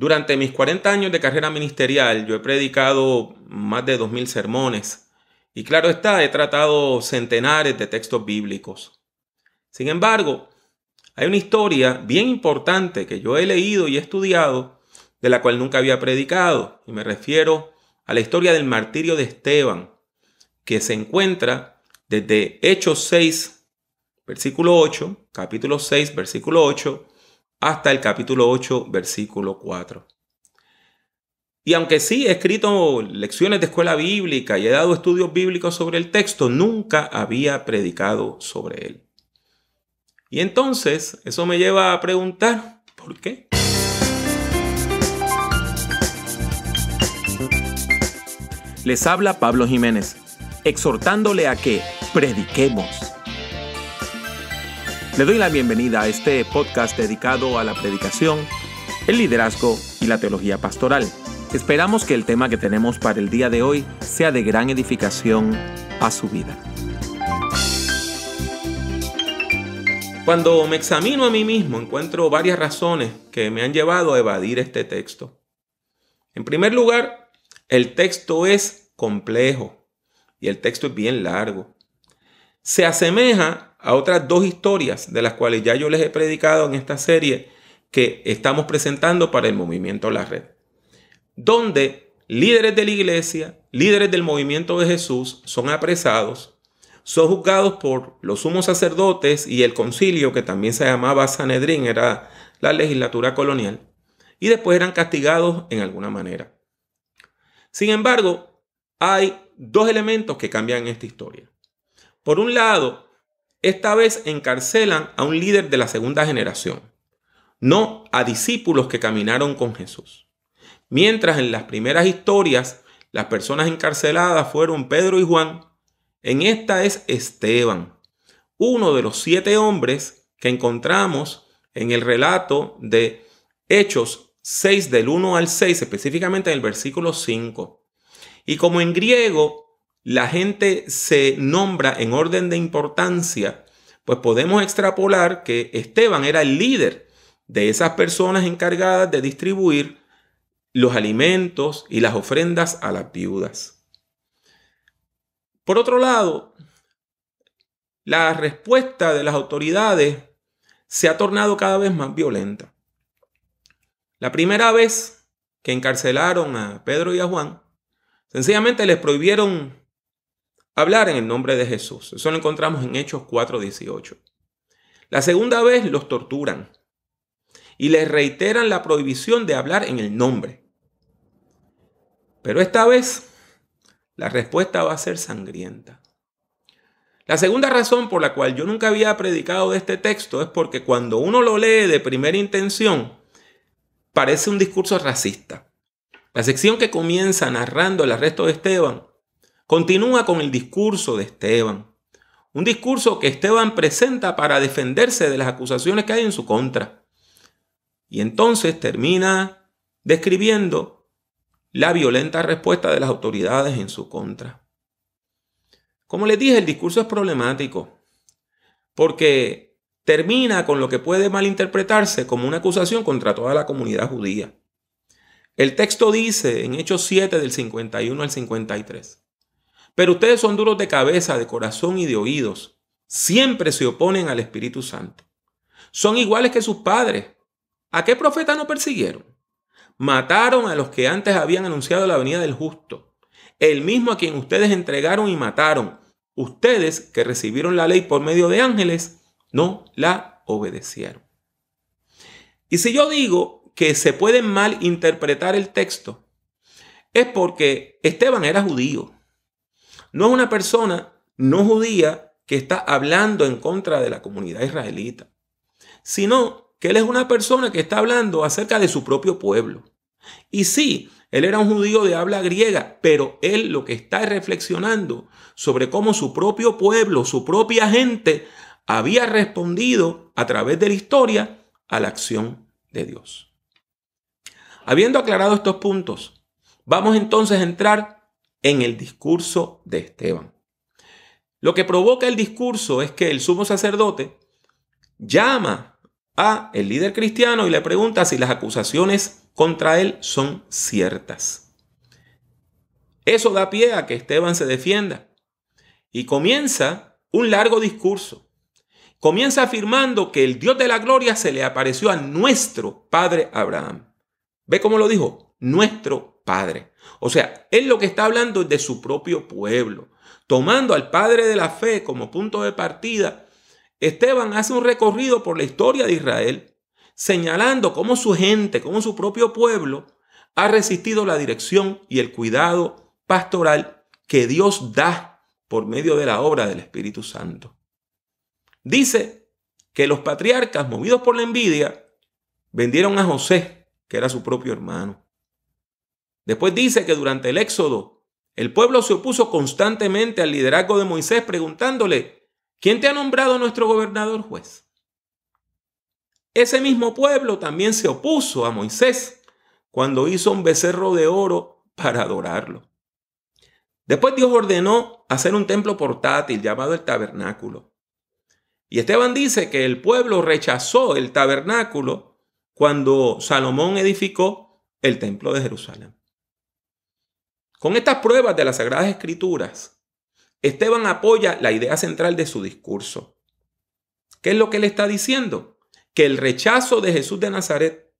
Durante mis 40 años de carrera ministerial, yo he predicado más de 2.000 sermones y claro está, he tratado centenares de textos bíblicos. Sin embargo, hay una historia bien importante que yo he leído y estudiado de la cual nunca había predicado y me refiero a la historia del martirio de Esteban, que se encuentra desde Hechos 6, versículo 8, capítulo 6, versículo 8, hasta el capítulo 8, versículo 4. Y aunque sí he escrito lecciones de escuela bíblica y he dado estudios bíblicos sobre el texto, nunca había predicado sobre él. Y entonces eso me lleva a preguntar, ¿por qué? Les habla Pablo Jiménez, exhortándole a que prediquemos. Le doy la bienvenida a este podcast dedicado a la predicación, el liderazgo y la teología pastoral. Esperamos que el tema que tenemos para el día de hoy sea de gran edificación a su vida. Cuando me examino a mí mismo, encuentro varias razones que me han llevado a evadir este texto. En primer lugar, el texto es complejo y el texto es bien largo. Se asemeja a otras dos historias de las cuales ya yo les he predicado en esta serie que estamos presentando para el movimiento La Red, donde líderes de la iglesia, líderes del movimiento de Jesús son apresados, son juzgados por los sumos sacerdotes y el concilio que también se llamaba Sanedrín, era la legislatura colonial, y después eran castigados en alguna manera. Sin embargo, hay dos elementos que cambian esta historia. Por un lado, esta vez encarcelan a un líder de la segunda generación, no a discípulos que caminaron con Jesús. Mientras en las primeras historias las personas encarceladas fueron Pedro y Juan, en esta es Esteban, uno de los siete hombres que encontramos en el relato de Hechos 6 del 1 al 6, específicamente en el versículo 5. Y como en griego la gente se nombra en orden de importancia, pues podemos extrapolar que Esteban era el líder de esas personas encargadas de distribuir los alimentos y las ofrendas a las viudas. Por otro lado, la respuesta de las autoridades se ha tornado cada vez más violenta. La primera vez que encarcelaron a Pedro y a Juan, sencillamente les prohibieron hablar en el nombre de Jesús. Eso lo encontramos en Hechos 4:18. La segunda vez los torturan y les reiteran la prohibición de hablar en el nombre. Pero esta vez la respuesta va a ser sangrienta. La segunda razón por la cual yo nunca había predicado de este texto es porque cuando uno lo lee de primera intención, parece un discurso racista. La sección que comienza narrando el arresto de Esteban continúa con el discurso de Esteban. Un discurso que Esteban presenta para defenderse de las acusaciones que hay en su contra. Y entonces termina describiendo la violenta respuesta de las autoridades en su contra. Como les dije, el discurso es problemático porque termina con lo que puede malinterpretarse como una acusación contra toda la comunidad judía. El texto dice en Hechos 7 del 51 al 53, pero ustedes son duros de cabeza, de corazón y de oídos. Siempre se oponen al Espíritu Santo. Son iguales que sus padres. ¿A qué profeta no persiguieron? Mataron a los que antes habían anunciado la venida del justo, el mismo a quien ustedes entregaron y mataron. Ustedes que recibieron la ley por medio de ángeles, no la obedecieron. Y si yo digo que se puede interpretar el texto, es porque Esteban era judío no es una persona no judía que está hablando en contra de la comunidad israelita, sino que él es una persona que está hablando acerca de su propio pueblo. Y sí, él era un judío de habla griega, pero él lo que está reflexionando sobre cómo su propio pueblo, su propia gente, había respondido a través de la historia a la acción de Dios. Habiendo aclarado estos puntos, vamos entonces a entrar en el discurso de Esteban. Lo que provoca el discurso es que el sumo sacerdote llama a el líder cristiano y le pregunta si las acusaciones contra él son ciertas. Eso da pie a que Esteban se defienda y comienza un largo discurso. Comienza afirmando que el Dios de la gloria se le apareció a nuestro padre Abraham. ¿Ve cómo lo dijo? Nuestro Padre, O sea, él lo que está hablando es de su propio pueblo. Tomando al padre de la fe como punto de partida, Esteban hace un recorrido por la historia de Israel, señalando cómo su gente, cómo su propio pueblo, ha resistido la dirección y el cuidado pastoral que Dios da por medio de la obra del Espíritu Santo. Dice que los patriarcas, movidos por la envidia, vendieron a José, que era su propio hermano. Después dice que durante el éxodo, el pueblo se opuso constantemente al liderazgo de Moisés preguntándole, ¿quién te ha nombrado nuestro gobernador juez? Ese mismo pueblo también se opuso a Moisés cuando hizo un becerro de oro para adorarlo. Después Dios ordenó hacer un templo portátil llamado el tabernáculo. Y Esteban dice que el pueblo rechazó el tabernáculo cuando Salomón edificó el templo de Jerusalén. Con estas pruebas de las Sagradas Escrituras, Esteban apoya la idea central de su discurso. ¿Qué es lo que le está diciendo? Que el rechazo de Jesús de Nazaret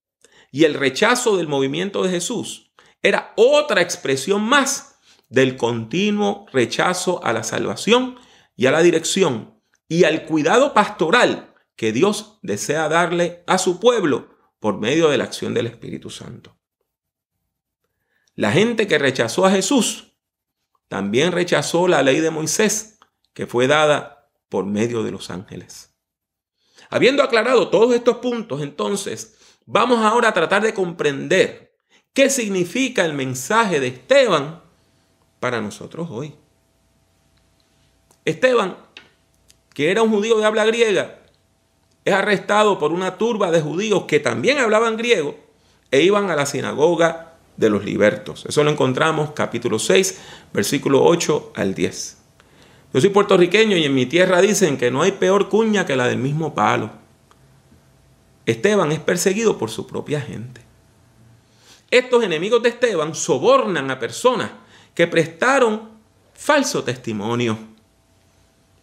y el rechazo del movimiento de Jesús era otra expresión más del continuo rechazo a la salvación y a la dirección y al cuidado pastoral que Dios desea darle a su pueblo por medio de la acción del Espíritu Santo. La gente que rechazó a Jesús también rechazó la ley de Moisés que fue dada por medio de los ángeles. Habiendo aclarado todos estos puntos, entonces vamos ahora a tratar de comprender qué significa el mensaje de Esteban para nosotros hoy. Esteban, que era un judío de habla griega, es arrestado por una turba de judíos que también hablaban griego e iban a la sinagoga de los libertos. Eso lo encontramos capítulo 6, versículo 8 al 10. Yo soy puertorriqueño y en mi tierra dicen que no hay peor cuña que la del mismo palo. Esteban es perseguido por su propia gente. Estos enemigos de Esteban sobornan a personas que prestaron falso testimonio,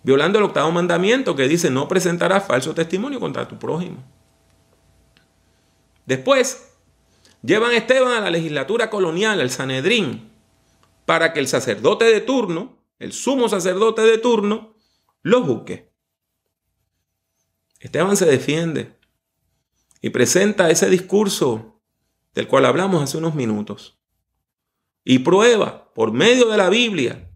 violando el octavo mandamiento que dice no presentarás falso testimonio contra tu prójimo. Después, Llevan a Esteban a la legislatura colonial, al Sanedrín, para que el sacerdote de turno, el sumo sacerdote de turno, lo busque. Esteban se defiende y presenta ese discurso del cual hablamos hace unos minutos. Y prueba por medio de la Biblia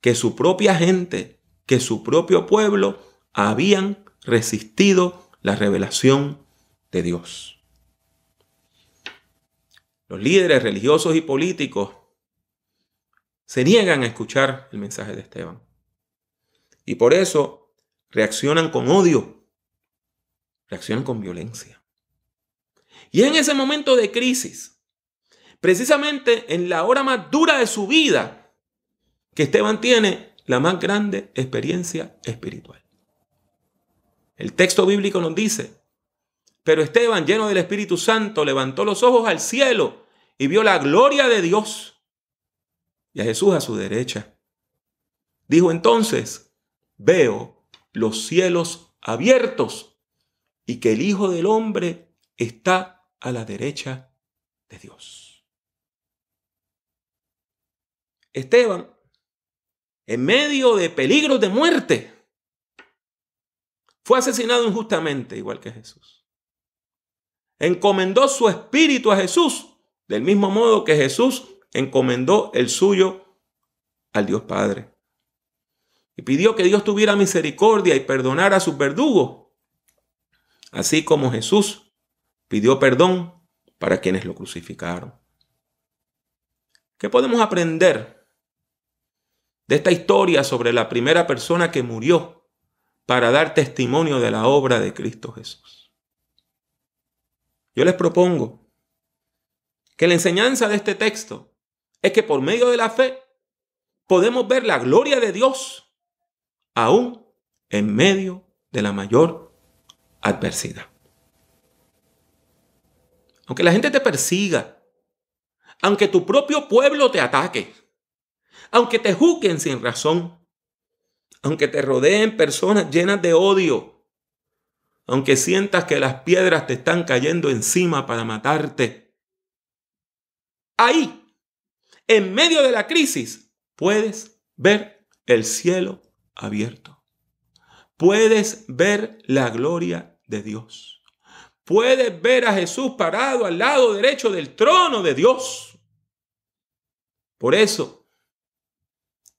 que su propia gente, que su propio pueblo habían resistido la revelación de Dios. Los líderes religiosos y políticos se niegan a escuchar el mensaje de Esteban. Y por eso reaccionan con odio, reaccionan con violencia. Y en ese momento de crisis, precisamente en la hora más dura de su vida, que Esteban tiene la más grande experiencia espiritual. El texto bíblico nos dice, pero Esteban, lleno del Espíritu Santo, levantó los ojos al cielo y vio la gloria de Dios y a Jesús a su derecha. Dijo entonces, veo los cielos abiertos y que el Hijo del Hombre está a la derecha de Dios. Esteban, en medio de peligros de muerte, fue asesinado injustamente, igual que Jesús. Encomendó su espíritu a Jesús del mismo modo que Jesús encomendó el suyo al Dios Padre. Y pidió que Dios tuviera misericordia y perdonara a sus verdugos. Así como Jesús pidió perdón para quienes lo crucificaron. ¿Qué podemos aprender de esta historia sobre la primera persona que murió para dar testimonio de la obra de Cristo Jesús? Yo les propongo que la enseñanza de este texto es que por medio de la fe podemos ver la gloria de Dios aún en medio de la mayor adversidad. Aunque la gente te persiga, aunque tu propio pueblo te ataque, aunque te juzguen sin razón, aunque te rodeen personas llenas de odio, aunque sientas que las piedras te están cayendo encima para matarte, ahí, en medio de la crisis, puedes ver el cielo abierto. Puedes ver la gloria de Dios. Puedes ver a Jesús parado al lado derecho del trono de Dios. Por eso,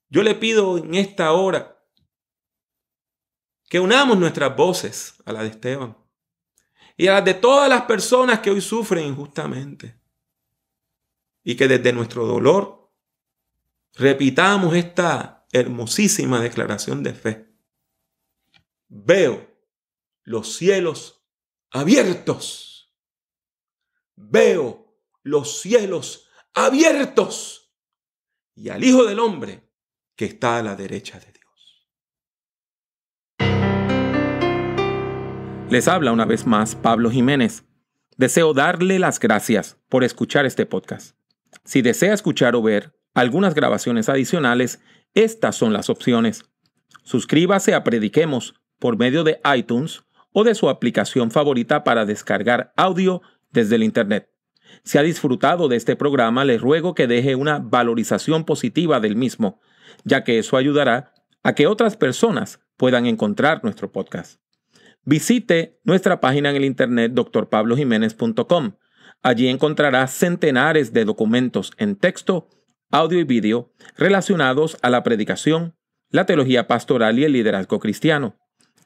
yo le pido en esta hora que unamos nuestras voces a la de Esteban y a las de todas las personas que hoy sufren injustamente y que desde nuestro dolor repitamos esta hermosísima declaración de fe. Veo los cielos abiertos. Veo los cielos abiertos y al Hijo del Hombre que está a la derecha de Dios. Les habla una vez más Pablo Jiménez. Deseo darle las gracias por escuchar este podcast. Si desea escuchar o ver algunas grabaciones adicionales, estas son las opciones. Suscríbase a Prediquemos por medio de iTunes o de su aplicación favorita para descargar audio desde el Internet. Si ha disfrutado de este programa, le ruego que deje una valorización positiva del mismo, ya que eso ayudará a que otras personas puedan encontrar nuestro podcast. Visite nuestra página en el internet drpablojiménez.com Allí encontrarás centenares de documentos en texto, audio y vídeo relacionados a la predicación, la teología pastoral y el liderazgo cristiano.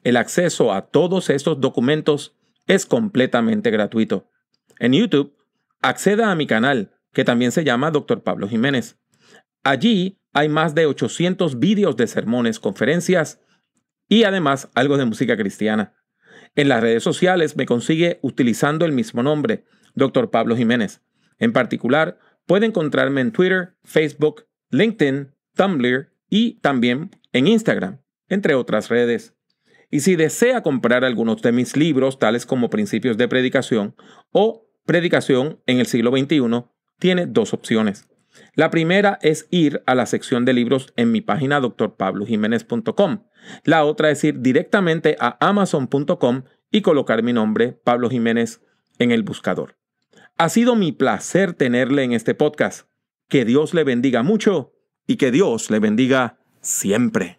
El acceso a todos estos documentos es completamente gratuito. En YouTube, acceda a mi canal, que también se llama Dr. Pablo Jiménez. Allí hay más de 800 vídeos de sermones, conferencias y además algo de música cristiana. En las redes sociales me consigue utilizando el mismo nombre, Dr. Pablo Jiménez. En particular, puede encontrarme en Twitter, Facebook, LinkedIn, Tumblr y también en Instagram, entre otras redes. Y si desea comprar algunos de mis libros, tales como Principios de Predicación o Predicación en el siglo XXI, tiene dos opciones. La primera es ir a la sección de libros en mi página drpablojiménez.com. La otra es ir directamente a amazon.com y colocar mi nombre, Pablo Jiménez, en el buscador. Ha sido mi placer tenerle en este podcast. Que Dios le bendiga mucho y que Dios le bendiga siempre.